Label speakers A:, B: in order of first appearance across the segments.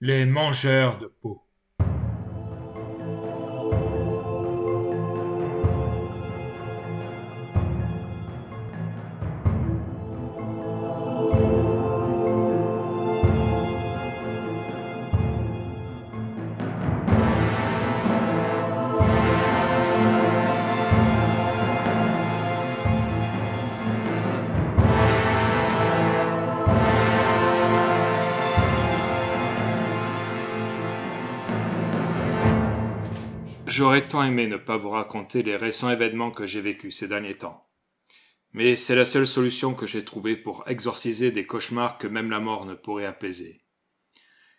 A: Les mangeurs de peau. J'aurais tant aimé ne pas vous raconter les récents événements que j'ai vécus ces derniers temps. Mais c'est la seule solution que j'ai trouvée pour exorciser des cauchemars que même la mort ne pourrait apaiser.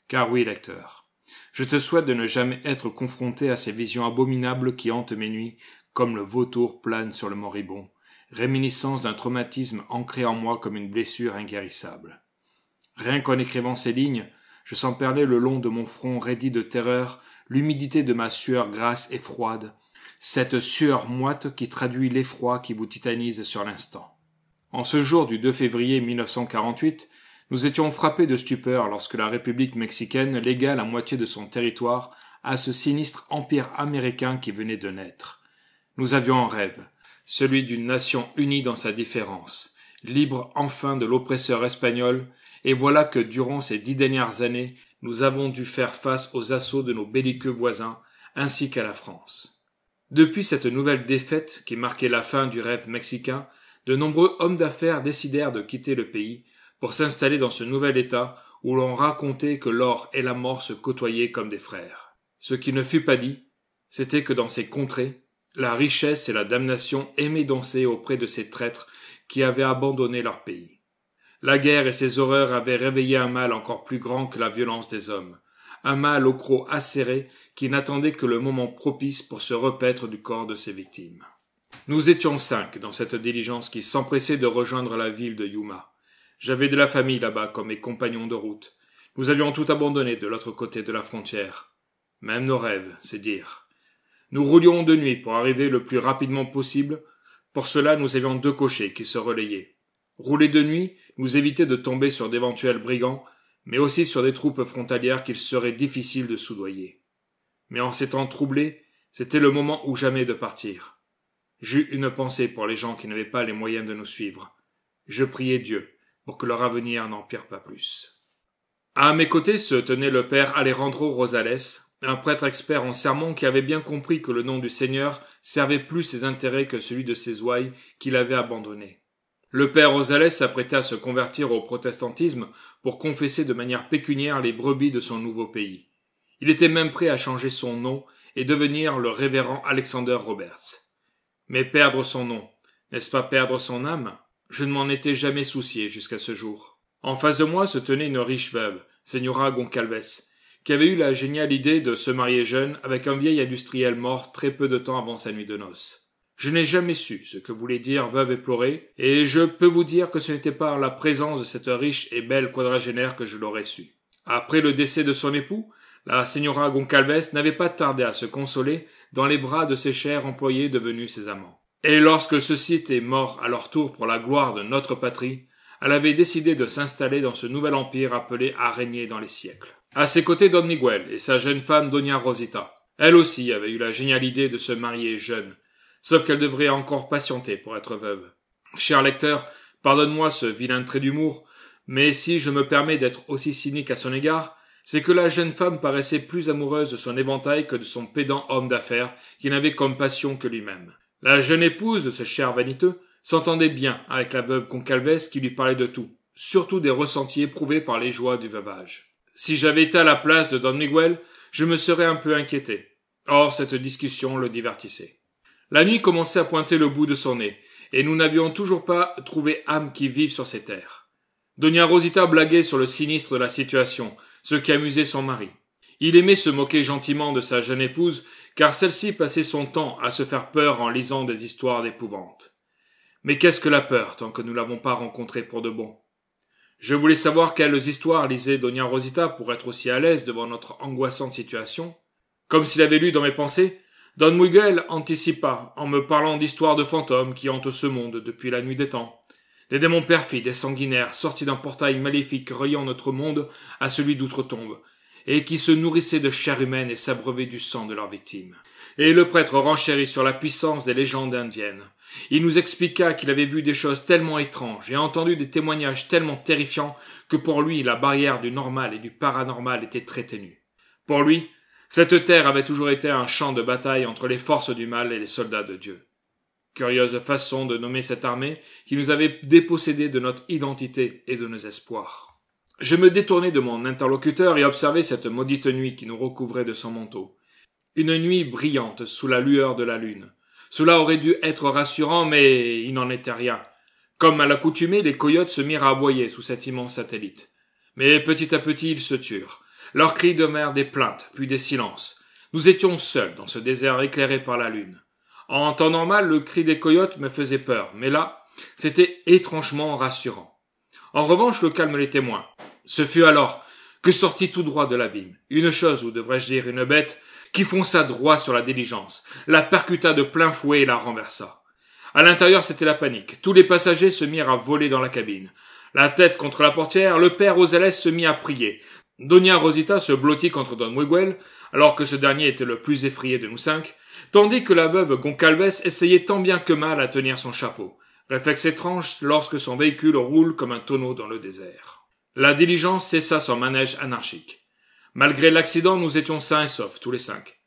A: Car oui, lecteur, je te souhaite de ne jamais être confronté à ces visions abominables qui hantent mes nuits, comme le vautour plane sur le moribond, réminiscence d'un traumatisme ancré en moi comme une blessure inguérissable. Rien qu'en écrivant ces lignes, je sens perler le long de mon front raidi de terreur l'humidité de ma sueur grasse et froide, cette sueur moite qui traduit l'effroi qui vous titanise sur l'instant. En ce jour du 2 février 1948, nous étions frappés de stupeur lorsque la République mexicaine légua la moitié de son territoire à ce sinistre empire américain qui venait de naître. Nous avions un rêve, celui d'une nation unie dans sa différence, libre enfin de l'oppresseur espagnol, et voilà que durant ces dix dernières années, nous avons dû faire face aux assauts de nos belliqueux voisins, ainsi qu'à la France. Depuis cette nouvelle défaite qui marquait la fin du rêve mexicain, de nombreux hommes d'affaires décidèrent de quitter le pays pour s'installer dans ce nouvel État où l'on racontait que l'or et la mort se côtoyaient comme des frères. Ce qui ne fut pas dit, c'était que dans ces contrées, la richesse et la damnation aimaient danser auprès de ces traîtres qui avaient abandonné leur pays. La guerre et ses horreurs avaient réveillé un mal encore plus grand que la violence des hommes, un mal au croc acéré qui n'attendait que le moment propice pour se repaître du corps de ses victimes. Nous étions cinq dans cette diligence qui s'empressait de rejoindre la ville de Yuma. J'avais de la famille là-bas comme mes compagnons de route. Nous avions tout abandonné de l'autre côté de la frontière. Même nos rêves, c'est dire. Nous roulions de nuit pour arriver le plus rapidement possible. Pour cela, nous avions deux cochers qui se relayaient. Rouler de nuit, nous éviter de tomber sur d'éventuels brigands, mais aussi sur des troupes frontalières qu'il serait difficile de soudoyer. Mais en s'étant troublé, c'était le moment ou jamais de partir. J'eus une pensée pour les gens qui n'avaient pas les moyens de nous suivre. Je priai Dieu pour que leur avenir n'empire pas plus. À mes côtés se tenait le père Alejandro Rosales, un prêtre expert en sermons qui avait bien compris que le nom du Seigneur servait plus ses intérêts que celui de ses ouailles qu'il avait abandonné. Le père Rosales s'apprêtait à se convertir au protestantisme pour confesser de manière pécuniaire les brebis de son nouveau pays. Il était même prêt à changer son nom et devenir le révérend Alexander Roberts. Mais perdre son nom, n'est-ce pas perdre son âme Je ne m'en étais jamais soucié jusqu'à ce jour. En face de moi se tenait une riche veuve, Señora Goncalves, qui avait eu la géniale idée de se marier jeune avec un vieil industriel mort très peu de temps avant sa nuit de noces. Je n'ai jamais su ce que voulait dire veuve et et je peux vous dire que ce n'était pas la présence de cette riche et belle quadragénaire que je l'aurais su. Après le décès de son époux, la signora Goncalves n'avait pas tardé à se consoler dans les bras de ses chers employés devenus ses amants. Et lorsque ceux-ci étaient morts à leur tour pour la gloire de notre patrie, elle avait décidé de s'installer dans ce nouvel empire appelé à régner dans les siècles. À ses côtés Don Miguel et sa jeune femme Doña Rosita. Elle aussi avait eu la géniale idée de se marier jeune, sauf qu'elle devrait encore patienter pour être veuve. Cher lecteur, pardonne-moi ce vilain trait d'humour, mais si je me permets d'être aussi cynique à son égard, c'est que la jeune femme paraissait plus amoureuse de son éventail que de son pédant homme d'affaires qui n'avait comme passion que lui-même. La jeune épouse de ce cher vaniteux s'entendait bien avec la veuve Concalves qui lui parlait de tout, surtout des ressentis éprouvés par les joies du veuvage. Si j'avais été à la place de Don Miguel, je me serais un peu inquiété. Or, cette discussion le divertissait. La nuit commençait à pointer le bout de son nez, et nous n'avions toujours pas trouvé âme qui vive sur ces terres. Donia Rosita blaguait sur le sinistre de la situation, ce qui amusait son mari. Il aimait se moquer gentiment de sa jeune épouse, car celle-ci passait son temps à se faire peur en lisant des histoires d'épouvante. Mais qu'est-ce que la peur tant que nous l'avons pas rencontrée pour de bon? Je voulais savoir quelles histoires lisait Donia Rosita pour être aussi à l'aise devant notre angoissante situation. Comme s'il avait lu dans mes pensées, Don Miguel anticipa en me parlant d'histoires de fantômes qui hantent ce monde depuis la nuit des temps. Des démons perfides et sanguinaires sortis d'un portail maléfique reliant notre monde à celui d'outre-tombe, et qui se nourrissaient de chair humaine et s'abreuvaient du sang de leurs victimes. Et le prêtre renchérit sur la puissance des légendes indiennes. Il nous expliqua qu'il avait vu des choses tellement étranges et entendu des témoignages tellement terrifiants que pour lui la barrière du normal et du paranormal était très ténue. Pour lui, cette terre avait toujours été un champ de bataille entre les forces du mal et les soldats de Dieu. Curieuse façon de nommer cette armée qui nous avait dépossédés de notre identité et de nos espoirs. Je me détournai de mon interlocuteur et observai cette maudite nuit qui nous recouvrait de son manteau. Une nuit brillante sous la lueur de la lune. Cela aurait dû être rassurant, mais il n'en était rien. Comme à l'accoutumée, les coyotes se mirent à aboyer sous cet immense satellite. Mais petit à petit, ils se turent. Leurs cris demeurent des plaintes, puis des silences. Nous étions seuls dans ce désert éclairé par la lune. En entendant mal, le cri des coyotes me faisait peur, mais là, c'était étrangement rassurant. En revanche, le calme les témoins. Ce fut alors que sortit tout droit de l'abîme une chose, ou devrais-je dire une bête, qui fonça droit sur la diligence, la percuta de plein fouet et la renversa. À l'intérieur, c'était la panique. Tous les passagers se mirent à voler dans la cabine. La tête contre la portière, le père Osalès se mit à prier. Donia Rosita se blottit contre Don Miguel, alors que ce dernier était le plus effrayé de nous cinq, tandis que la veuve Goncalves essayait tant bien que mal à tenir son chapeau, réflexe étrange lorsque son véhicule roule comme un tonneau dans le désert. La diligence cessa son manège anarchique. Malgré l'accident, nous étions sains et saufs, tous les cinq.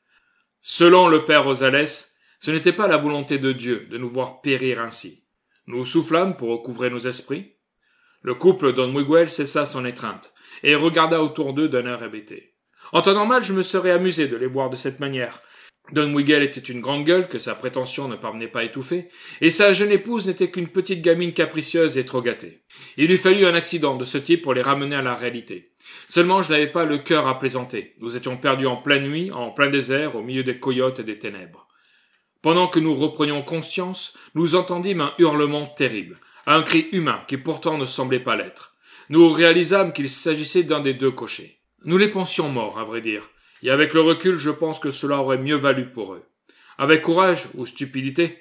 A: Selon le père Rosales, ce n'était pas la volonté de Dieu de nous voir périr ainsi. Nous soufflâmes pour recouvrer nos esprits. Le couple Don Miguel cessa son étreinte, et regarda autour d'eux d'un air hébété. En temps normal, je me serais amusé de les voir de cette manière. Don Wiggle était une grande gueule que sa prétention ne parvenait pas à étouffer, et sa jeune épouse n'était qu'une petite gamine capricieuse et trop gâtée. Il eût fallu un accident de ce type pour les ramener à la réalité. Seulement, je n'avais pas le cœur à plaisanter. Nous étions perdus en pleine nuit, en plein désert, au milieu des coyotes et des ténèbres. Pendant que nous reprenions conscience, nous entendîmes un hurlement terrible, un cri humain qui pourtant ne semblait pas l'être nous réalisâmes qu'il s'agissait d'un des deux cochers. Nous les pensions morts, à vrai dire, et avec le recul je pense que cela aurait mieux valu pour eux. Avec courage ou stupidité,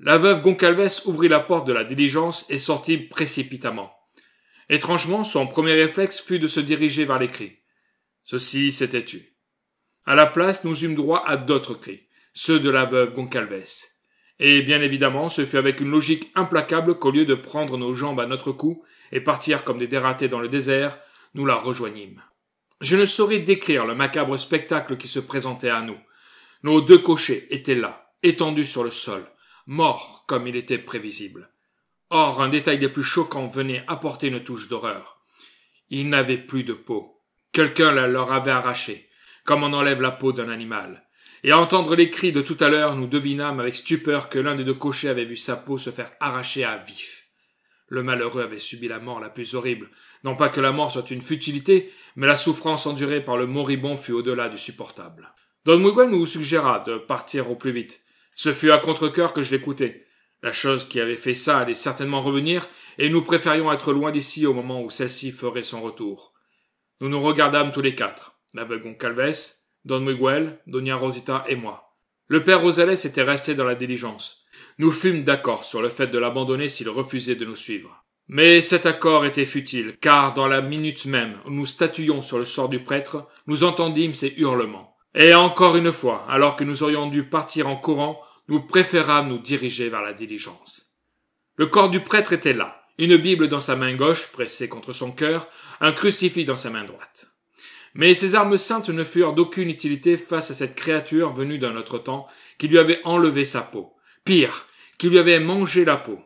A: la veuve Goncalves ouvrit la porte de la diligence et sortit précipitamment. Étrangement, son premier réflexe fut de se diriger vers les cris. Ceci s'était tu. À la place, nous eûmes droit à d'autres cris, ceux de la veuve Goncalves. Et bien évidemment, ce fut avec une logique implacable qu'au lieu de prendre nos jambes à notre cou, et partir comme des dératés dans le désert, nous la rejoignîmes. Je ne saurais décrire le macabre spectacle qui se présentait à nous. Nos deux cochers étaient là, étendus sur le sol, morts comme il était prévisible. Or, un détail des plus choquants venait apporter une touche d'horreur. Ils n'avaient plus de peau. Quelqu'un la leur avait arrachée, comme on enlève la peau d'un animal. Et à entendre les cris de tout à l'heure, nous devinâmes avec stupeur que l'un des deux cochers avait vu sa peau se faire arracher à vif. Le malheureux avait subi la mort la plus horrible. Non pas que la mort soit une futilité, mais la souffrance endurée par le moribond fut au-delà du supportable. Don Miguel nous suggéra de partir au plus vite. Ce fut à contre que je l'écoutais. La chose qui avait fait ça allait certainement revenir, et nous préférions être loin d'ici au moment où celle-ci ferait son retour. Nous nous regardâmes tous les quatre, l'aveugle Calves, Don Miguel, Doña Rosita et moi. Le père Rosales était resté dans la diligence nous fûmes d'accord sur le fait de l'abandonner s'il refusait de nous suivre. Mais cet accord était futile, car dans la minute même où nous statuions sur le sort du prêtre, nous entendîmes ses hurlements. Et encore une fois, alors que nous aurions dû partir en courant, nous préférâmes nous diriger vers la diligence. Le corps du prêtre était là, une Bible dans sa main gauche, pressée contre son cœur, un crucifix dans sa main droite. Mais ses armes saintes ne furent d'aucune utilité face à cette créature venue d'un autre temps qui lui avait enlevé sa peau, Pire, qu'il lui avait mangé la peau.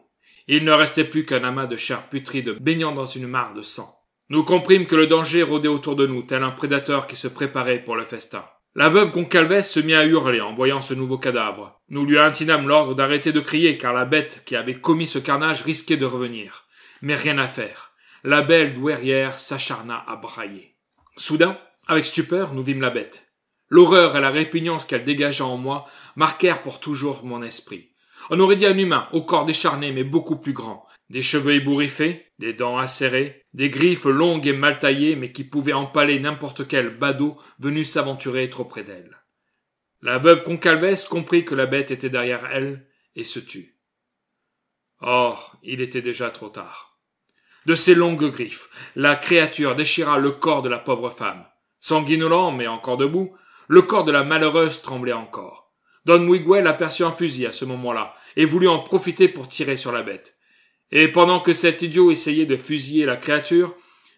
A: Il ne restait plus qu'un amas de chair putride baignant dans une mare de sang. Nous comprîmes que le danger rôdait autour de nous, tel un prédateur qui se préparait pour le festin. La veuve Goncalves se mit à hurler en voyant ce nouveau cadavre. Nous lui intinâmes l'ordre d'arrêter de crier, car la bête qui avait commis ce carnage risquait de revenir. Mais rien à faire. La belle douairière s'acharna à brailler. Soudain, avec stupeur, nous vîmes la bête. L'horreur et la répugnance qu'elle dégagea en moi marquèrent pour toujours mon esprit. On aurait dit un humain, au corps décharné mais beaucoup plus grand, des cheveux ébouriffés, des dents acérées, des griffes longues et mal taillées mais qui pouvaient empaler n'importe quel badaud venu s'aventurer trop près d'elle. La veuve Concalves comprit que la bête était derrière elle et se tut. Or, il était déjà trop tard. De ses longues griffes, la créature déchira le corps de la pauvre femme. Sanguinolent, mais encore debout, le corps de la malheureuse tremblait encore. Don Miguel aperçut un fusil à ce moment-là et voulut en profiter pour tirer sur la bête. Et pendant que cet idiot essayait de fusiller la créature,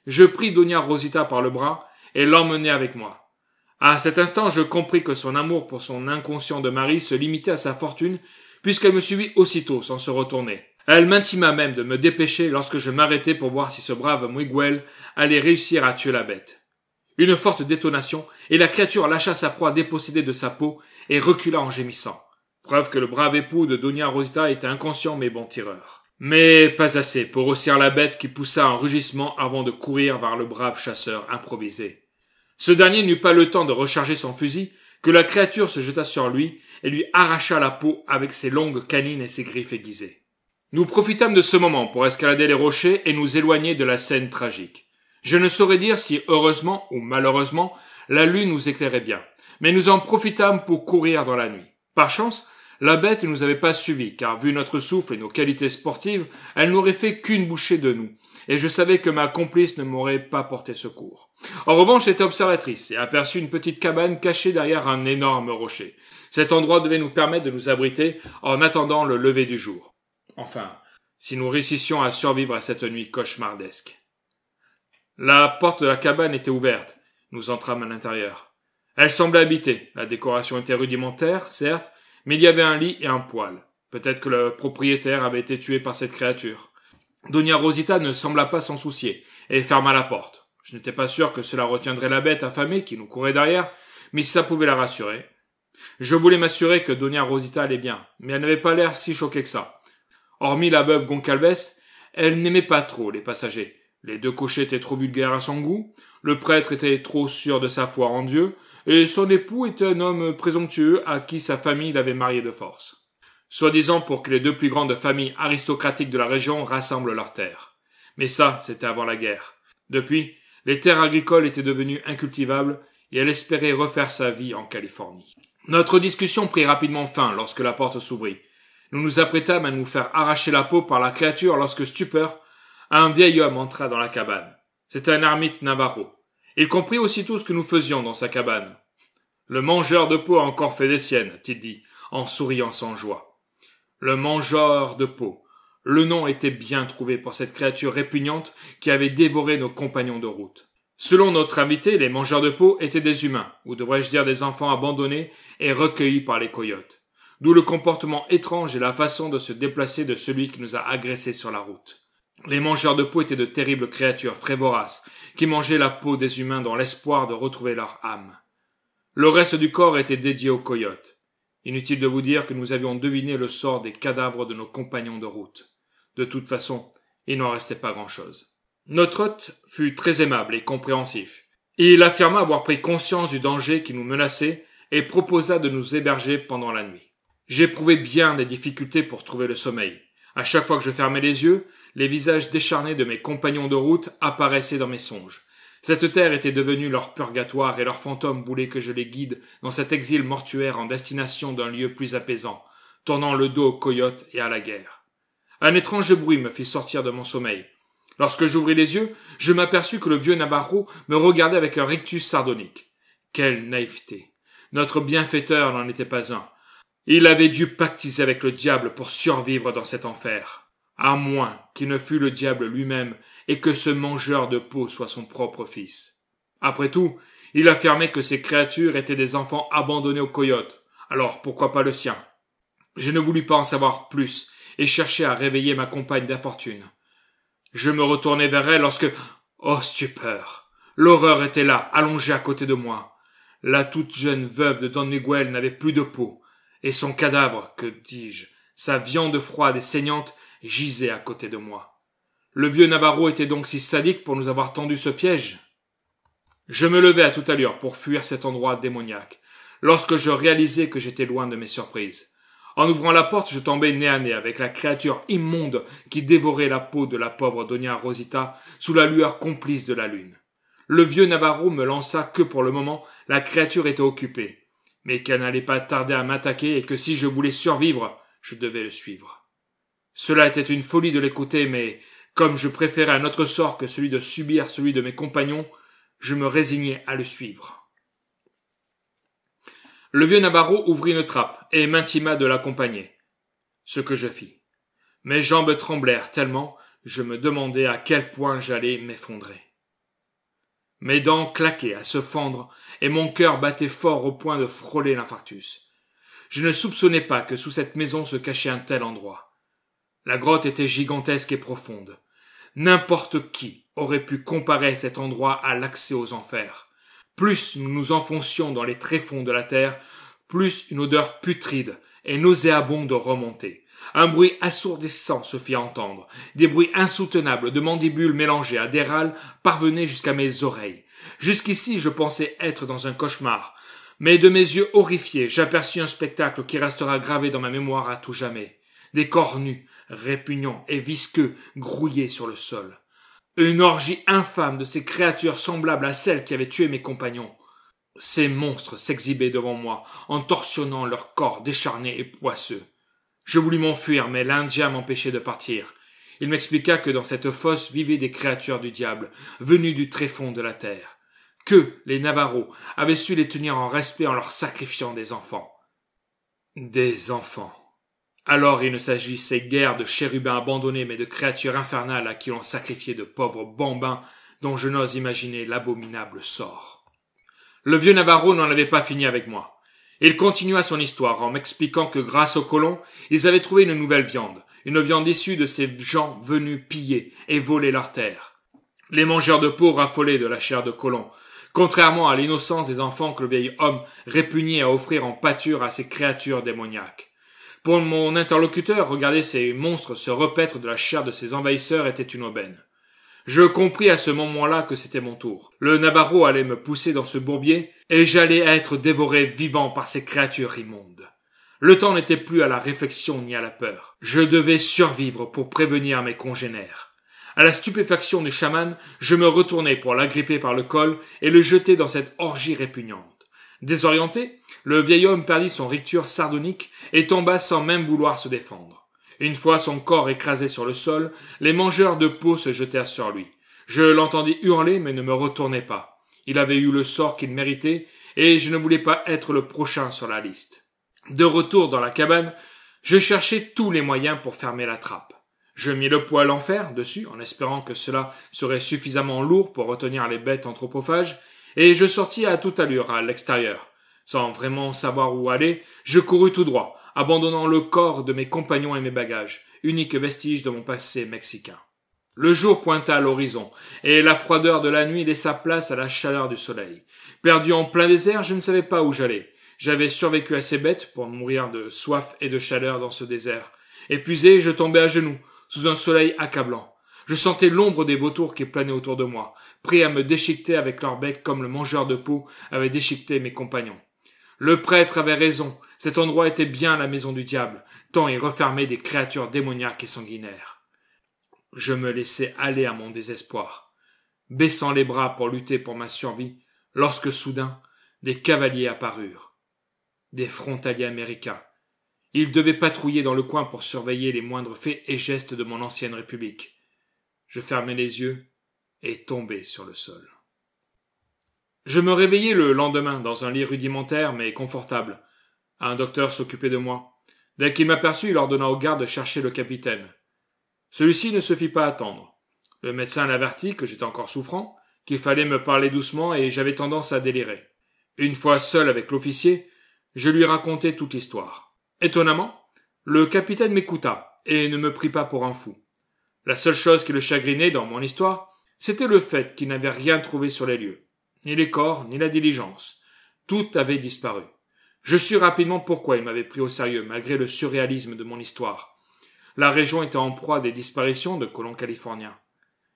A: je pris Doña Rosita par le bras et l'emmenai avec moi. À cet instant, je compris que son amour pour son inconscient de mari se limitait à sa fortune, puisqu'elle me suivit aussitôt sans se retourner. Elle m'intima même de me dépêcher lorsque je m'arrêtai pour voir si ce brave Miguel allait réussir à tuer la bête. Une forte détonation, et la créature lâcha sa proie dépossédée de sa peau et recula en gémissant. Preuve que le brave époux de Donia Rosita était inconscient mais bon tireur. Mais pas assez pour haussir la bête qui poussa un rugissement avant de courir vers le brave chasseur improvisé. Ce dernier n'eut pas le temps de recharger son fusil que la créature se jeta sur lui et lui arracha la peau avec ses longues canines et ses griffes aiguisées. Nous profitâmes de ce moment pour escalader les rochers et nous éloigner de la scène tragique. Je ne saurais dire si heureusement ou malheureusement la lune nous éclairait bien, mais nous en profitâmes pour courir dans la nuit. Par chance, la bête ne nous avait pas suivis, car vu notre souffle et nos qualités sportives, elle n'aurait fait qu'une bouchée de nous, et je savais que ma complice ne m'aurait pas porté secours. En revanche, j'étais observatrice et aperçut une petite cabane cachée derrière un énorme rocher. Cet endroit devait nous permettre de nous abriter en attendant le lever du jour. Enfin, si nous réussissions à survivre à cette nuit cauchemardesque. La porte de la cabane était ouverte. Nous entrâmes à l'intérieur. Elle semblait habitée. La décoration était rudimentaire, certes, mais il y avait un lit et un poêle. Peut-être que le propriétaire avait été tué par cette créature. Donia Rosita ne sembla pas s'en soucier et ferma la porte. Je n'étais pas sûr que cela retiendrait la bête affamée qui nous courait derrière, mais ça pouvait la rassurer. Je voulais m'assurer que Donia Rosita allait bien, mais elle n'avait pas l'air si choquée que ça. Hormis la veuve Goncalves, elle n'aimait pas trop les passagers, les deux cochers étaient trop vulgaires à son goût, le prêtre était trop sûr de sa foi en Dieu, et son époux était un homme présomptueux à qui sa famille l'avait marié de force. Soi-disant pour que les deux plus grandes familles aristocratiques de la région rassemblent leurs terres. Mais ça, c'était avant la guerre. Depuis, les terres agricoles étaient devenues incultivables et elle espérait refaire sa vie en Californie. Notre discussion prit rapidement fin lorsque la porte s'ouvrit. Nous nous apprêtâmes à nous faire arracher la peau par la créature lorsque, stupeur, un vieil homme entra dans la cabane. C'était un ermite navarro. Il comprit aussitôt ce que nous faisions dans sa cabane. Le mangeur de peau a encore fait des siennes, t'il dit, en souriant sans joie. Le mangeur de peau. Le nom était bien trouvé pour cette créature répugnante qui avait dévoré nos compagnons de route. Selon notre invité, les mangeurs de peau étaient des humains, ou devrais-je dire des enfants abandonnés et recueillis par les coyotes. D'où le comportement étrange et la façon de se déplacer de celui qui nous a agressés sur la route. Les mangeurs de peau étaient de terribles créatures très voraces, qui mangeaient la peau des humains dans l'espoir de retrouver leur âme. Le reste du corps était dédié aux coyotes. Inutile de vous dire que nous avions deviné le sort des cadavres de nos compagnons de route. De toute façon, il n'en restait pas grand-chose. Notre hôte fut très aimable et compréhensif. Il affirma avoir pris conscience du danger qui nous menaçait et proposa de nous héberger pendant la nuit. J'éprouvais bien des difficultés pour trouver le sommeil. À chaque fois que je fermais les yeux, les visages décharnés de mes compagnons de route apparaissaient dans mes songes. Cette terre était devenue leur purgatoire et leurs fantômes voulaient que je les guide dans cet exil mortuaire en destination d'un lieu plus apaisant, tournant le dos aux coyotes et à la guerre. Un étrange bruit me fit sortir de mon sommeil. Lorsque j'ouvris les yeux, je m'aperçus que le vieux Navarro me regardait avec un rictus sardonique. Quelle naïveté. Notre bienfaiteur n'en était pas un. Il avait dû pactiser avec le diable pour survivre dans cet enfer à moins qu'il ne fût le diable lui-même et que ce mangeur de peau soit son propre fils. Après tout, il affirmait que ces créatures étaient des enfants abandonnés aux coyotes, alors pourquoi pas le sien Je ne voulus pas en savoir plus et cherchai à réveiller ma compagne d'infortune. Je me retournai vers elle lorsque, oh stupeur, l'horreur était là, allongée à côté de moi. La toute jeune veuve de Don Miguel n'avait plus de peau, et son cadavre, que dis-je, sa viande froide et saignante gisait à côté de moi. Le vieux Navarro était donc si sadique pour nous avoir tendu ce piège. Je me levai à toute allure pour fuir cet endroit démoniaque, lorsque je réalisai que j'étais loin de mes surprises. En ouvrant la porte, je tombai nez à nez avec la créature immonde qui dévorait la peau de la pauvre Donia Rosita sous la lueur complice de la lune. Le vieux Navarro me lança que pour le moment la créature était occupée, mais qu'elle n'allait pas tarder à m'attaquer et que si je voulais survivre, je devais le suivre. Cela était une folie de l'écouter, mais comme je préférais un autre sort que celui de subir celui de mes compagnons, je me résignais à le suivre. Le vieux Navarro ouvrit une trappe et m'intima de l'accompagner, ce que je fis. Mes jambes tremblèrent tellement je me demandais à quel point j'allais m'effondrer. Mes dents claquaient à se fendre et mon cœur battait fort au point de frôler l'infarctus. Je ne soupçonnais pas que sous cette maison se cachait un tel endroit. La grotte était gigantesque et profonde. N'importe qui aurait pu comparer cet endroit à l'accès aux enfers. Plus nous nous enfoncions dans les tréfonds de la terre, plus une odeur putride et nauséabonde remontait. Un bruit assourdissant se fit entendre. Des bruits insoutenables de mandibules mélangées à des râles parvenaient jusqu'à mes oreilles. Jusqu'ici, je pensais être dans un cauchemar. Mais de mes yeux horrifiés, j'aperçus un spectacle qui restera gravé dans ma mémoire à tout jamais. Des corps nus, répugnant et visqueux grouillés sur le sol. Une orgie infâme de ces créatures semblables à celles qui avaient tué mes compagnons. Ces monstres s'exhibaient devant moi, en torsionnant leurs corps décharnés et poisseux. Je voulus m'enfuir, mais l'Indien m'empêchait de partir. Il m'expliqua que dans cette fosse vivaient des créatures du diable, venues du tréfonds de la terre. Que les Navarros avaient su les tenir en respect en leur sacrifiant des enfants. Des enfants. Alors il ne s'agissait guère de chérubins abandonnés, mais de créatures infernales à qui l'on sacrifiait de pauvres bambins dont je n'ose imaginer l'abominable sort. Le vieux Navarro n'en avait pas fini avec moi. Il continua son histoire en m'expliquant que grâce aux colons, ils avaient trouvé une nouvelle viande, une viande issue de ces gens venus piller et voler leurs terres. Les mangeurs de peau raffolaient de la chair de colons, contrairement à l'innocence des enfants que le vieil homme répugnait à offrir en pâture à ces créatures démoniaques. Pour mon interlocuteur, regarder ces monstres se repaître de la chair de ces envahisseurs était une aubaine. Je compris à ce moment-là que c'était mon tour. Le Navarro allait me pousser dans ce bourbier, et j'allais être dévoré vivant par ces créatures immondes. Le temps n'était plus à la réflexion ni à la peur. Je devais survivre pour prévenir mes congénères. À la stupéfaction du chaman, je me retournai pour l'agripper par le col et le jeter dans cette orgie répugnante. Désorienté, le vieil homme perdit son riture sardonique et tomba sans même vouloir se défendre. Une fois son corps écrasé sur le sol, les mangeurs de peau se jetèrent sur lui. Je l'entendis hurler mais ne me retournai pas. Il avait eu le sort qu'il méritait et je ne voulais pas être le prochain sur la liste. De retour dans la cabane, je cherchais tous les moyens pour fermer la trappe. Je mis le poêle en fer dessus en espérant que cela serait suffisamment lourd pour retenir les bêtes anthropophages et je sortis à toute allure à l'extérieur. Sans vraiment savoir où aller, je courus tout droit, abandonnant le corps de mes compagnons et mes bagages, unique vestige de mon passé mexicain. Le jour pointa à l'horizon, et la froideur de la nuit laissa place à la chaleur du soleil. Perdu en plein désert, je ne savais pas où j'allais. J'avais survécu assez bête pour mourir de soif et de chaleur dans ce désert. Épuisé, je tombai à genoux, sous un soleil accablant. Je sentais l'ombre des vautours qui planaient autour de moi, pris à me déchiqueter avec leur bec comme le mangeur de peau avait déchiqueté mes compagnons. Le prêtre avait raison, cet endroit était bien la maison du diable, tant il refermait des créatures démoniaques et sanguinaires. Je me laissais aller à mon désespoir, baissant les bras pour lutter pour ma survie, lorsque soudain des cavaliers apparurent. Des frontaliers américains. Ils devaient patrouiller dans le coin pour surveiller les moindres faits et gestes de mon ancienne République. Je fermai les yeux et tombé sur le sol. Je me réveillai le lendemain dans un lit rudimentaire mais confortable. Un docteur s'occupait de moi. Dès qu'il m'aperçut, il ordonna au garde de chercher le capitaine. Celui-ci ne se fit pas attendre. Le médecin l'avertit que j'étais encore souffrant, qu'il fallait me parler doucement et j'avais tendance à délirer. Une fois seul avec l'officier, je lui racontai toute l'histoire. Étonnamment, le capitaine m'écouta et ne me prit pas pour un fou. La seule chose qui le chagrinait dans mon histoire, c'était le fait qu'il n'avait rien trouvé sur les lieux, ni les corps, ni la diligence. Tout avait disparu. Je sus rapidement pourquoi il m'avait pris au sérieux, malgré le surréalisme de mon histoire. La région était en proie des disparitions de colons californiens.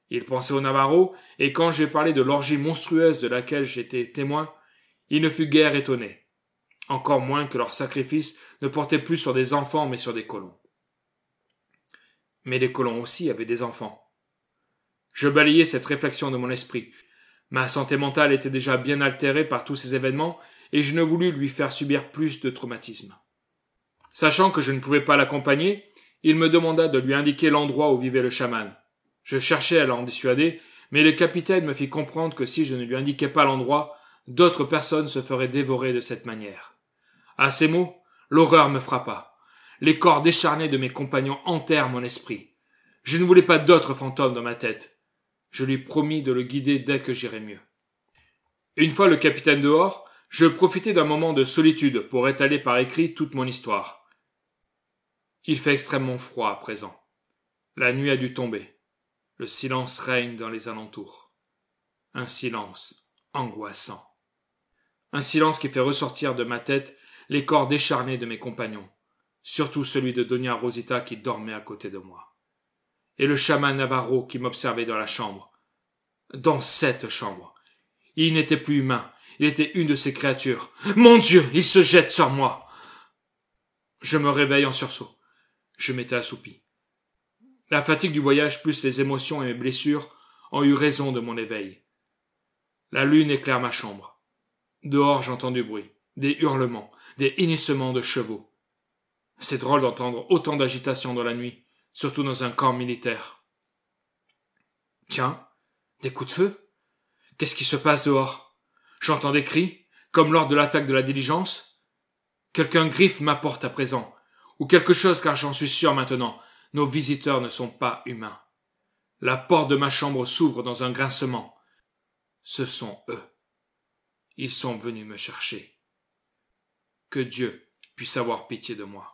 A: Il pensait aux Navarro, et quand j'ai parlé de l'orgie monstrueuse de laquelle j'étais témoin, il ne fut guère étonné. Encore moins que leur sacrifice ne portait plus sur des enfants mais sur des colons. Mais les colons aussi avaient des enfants. Je balayai cette réflexion de mon esprit. Ma santé mentale était déjà bien altérée par tous ces événements, et je ne voulus lui faire subir plus de traumatisme. Sachant que je ne pouvais pas l'accompagner, il me demanda de lui indiquer l'endroit où vivait le chaman. Je cherchais à l'en dissuader, mais le capitaine me fit comprendre que si je ne lui indiquais pas l'endroit, d'autres personnes se feraient dévorer de cette manière. À ces mots, l'horreur me frappa. Les corps décharnés de mes compagnons enterrent mon esprit. Je ne voulais pas d'autres fantômes dans ma tête. Je lui promis de le guider dès que j'irai mieux. Une fois le capitaine dehors, je profitai d'un moment de solitude pour étaler par écrit toute mon histoire. Il fait extrêmement froid à présent. La nuit a dû tomber. Le silence règne dans les alentours. Un silence angoissant. Un silence qui fait ressortir de ma tête les corps décharnés de mes compagnons, surtout celui de Donia Rosita qui dormait à côté de moi et le chaman Navarro qui m'observait dans la chambre. Dans cette chambre. Il n'était plus humain, il était une de ces créatures. Mon Dieu, il se jette sur moi. Je me réveille en sursaut. Je m'étais assoupi. La fatigue du voyage plus les émotions et mes blessures ont eu raison de mon éveil. La lune éclaire ma chambre. Dehors j'entends du bruit, des hurlements, des hennissements de chevaux. C'est drôle d'entendre autant d'agitation dans la nuit surtout dans un camp militaire. Tiens, des coups de feu Qu'est-ce qui se passe dehors J'entends des cris, comme lors de l'attaque de la diligence. Quelqu'un griffe ma porte à présent, ou quelque chose car j'en suis sûr maintenant, nos visiteurs ne sont pas humains. La porte de ma chambre s'ouvre dans un grincement. Ce sont eux. Ils sont venus me chercher. Que Dieu puisse avoir pitié de moi.